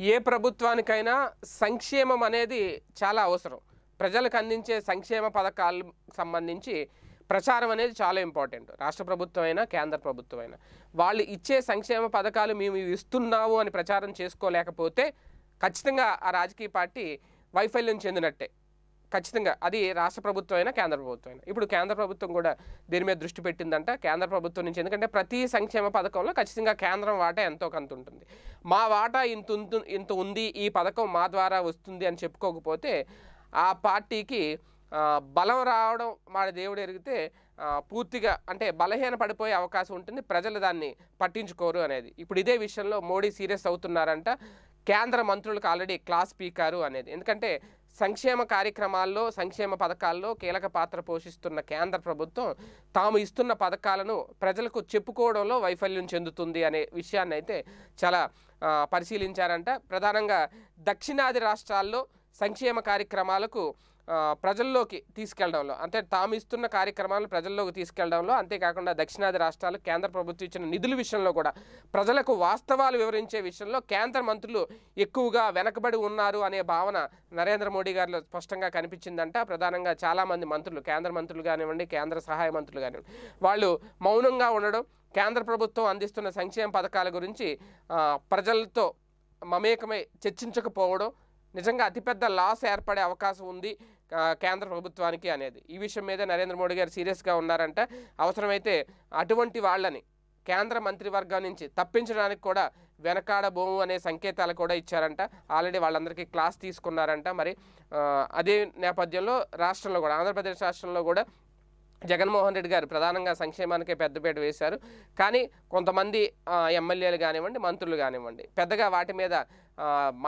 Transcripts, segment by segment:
ఏ ప్రభుత్వానికైనా సంక్షేమం అనేది చాలా అవసరం ప్రజలకు అందించే సంక్షేమ పథకాలు సంబంధించి ప్రచారం అనేది చాలా ఇంపార్టెంట్ రాష్ట్ర ప్రభుత్వం అయినా కేంద్ర ప్రభుత్వం అయినా వాళ్ళు ఇచ్చే సంక్షేమ పథకాలు మేము ఇస్తున్నాము అని ప్రచారం చేసుకోలేకపోతే ఖచ్చితంగా ఆ రాజకీయ పార్టీ వైఫల్యం చెందినట్టే ఖచ్చితంగా అది రాష్ట్ర ప్రభుత్వం అయినా కేంద్ర ప్రభుత్వం అయినా ఇప్పుడు కేంద్ర ప్రభుత్వం కూడా దీని మీద దృష్టి పెట్టిందంట కేంద్ర ప్రభుత్వం నుంచి ఎందుకంటే ప్రతి సంక్షేమ పథకంలో ఖచ్చితంగా కేంద్రం వాటా ఎంతో కొంత ఉంటుంది మా వాటా ఇంత ఇంత ఉంది ఈ పథకం మా ద్వారా వస్తుంది అని చెప్పుకోకపోతే ఆ పార్టీకి బలం రావడం మా దేవుడు ఎరిగితే పూర్తిగా అంటే బలహీన పడిపోయే అవకాశం ఉంటుంది ప్రజలు దాన్ని పట్టించుకోరు అనేది ఇప్పుడు ఇదే విషయంలో మోడీ సీరియస్ అవుతున్నారంట కేంద్ర మంత్రులకు ఆల్రెడీ క్లాస్ పీకారు అనేది ఎందుకంటే సంక్షేమ కార్యక్రమాల్లో సంక్షేమ పథకాల్లో కీలక పాత్ర పోషిస్తున్న కేంద్ర ప్రభుత్వం తాము ఇస్తున్న పథకాలను ప్రజలకు చెప్పుకోవడంలో వైఫల్యం చెందుతుంది అనే విషయాన్ని అయితే చాలా పరిశీలించారంట ప్రధానంగా దక్షిణాది రాష్ట్రాల్లో సంక్షేమ కార్యక్రమాలకు ప్రజల్లోకి తీసుకెళ్లడంలో అంటే తాము ఇస్తున్న కార్యక్రమాలను ప్రజల్లోకి తీసుకెళ్లడంలో అంతేకాకుండా దక్షిణాది రాష్ట్రాలు కేంద్ర ప్రభుత్వం ఇచ్చిన నిధుల విషయంలో కూడా ప్రజలకు వాస్తవాలు వివరించే విషయంలో కేంద్ర మంత్రులు ఎక్కువగా వెనకబడి ఉన్నారు అనే భావన నరేంద్ర మోడీ గారిలో స్పష్టంగా కనిపించిందంట ప్రధానంగా చాలామంది మంత్రులు కేంద్ర మంత్రులు కానివ్వండి కేంద్ర సహాయ మంత్రులు కానివ్వండి వాళ్ళు మౌనంగా ఉండడం కేంద్ర ప్రభుత్వం అందిస్తున్న సంక్షేమ పథకాల గురించి ప్రజలతో మమేకమై చర్చించకపోవడం నిజంగా అతిపెద్ద లాస్ ఏర్పడే అవకాశం ఉంది కేంద్ర ప్రభుత్వానికి అనేది ఈ విషయం మీద నరేంద్ర మోడీ గారు సీరియస్గా ఉన్నారంట అవసరమైతే అటువంటి వాళ్ళని కేంద్ర మంత్రివర్గం నుంచి తప్పించడానికి కూడా వెనకాడబోము అనే సంకేతాలు కూడా ఇచ్చారంట ఆల్రెడీ వాళ్ళందరికీ క్లాస్ తీసుకున్నారంట మరి అదే నేపథ్యంలో రాష్ట్రంలో కూడా ఆంధ్రప్రదేశ్ రాష్ట్రంలో కూడా జగన్మోహన్ రెడ్డి గారు ప్రధానంగా సంక్షేమానికే పెద్దపేట వేశారు కానీ కొంతమంది ఎమ్మెల్యేలు కానివ్వండి మంత్రులు కానివ్వండి పెద్దగా వాటి మీద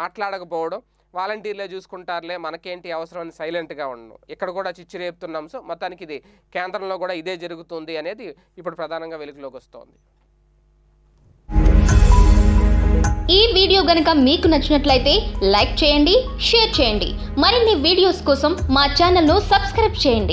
మాట్లాడకపోవడం వాలంటీర్లే చూసుకుంటారులే మనకేంటి అవసరం అని సైలెంట్గా ఉండను ఇక్కడ కూడా చిచ్చు రేపుతున్నాం సో మొత్తానికి ఇది కేంద్రంలో కూడా ఇదే జరుగుతుంది అనేది ఇప్పుడు ప్రధానంగా వెలుగులోకి వస్తోంది ఈ వీడియో గనుక మీకు నచ్చినట్లయితే లైక్ చేయండి షేర్ చేయండి మరిన్ని వీడియోస్ కోసం మా ఛానల్ను సబ్స్క్రైబ్ చేయండి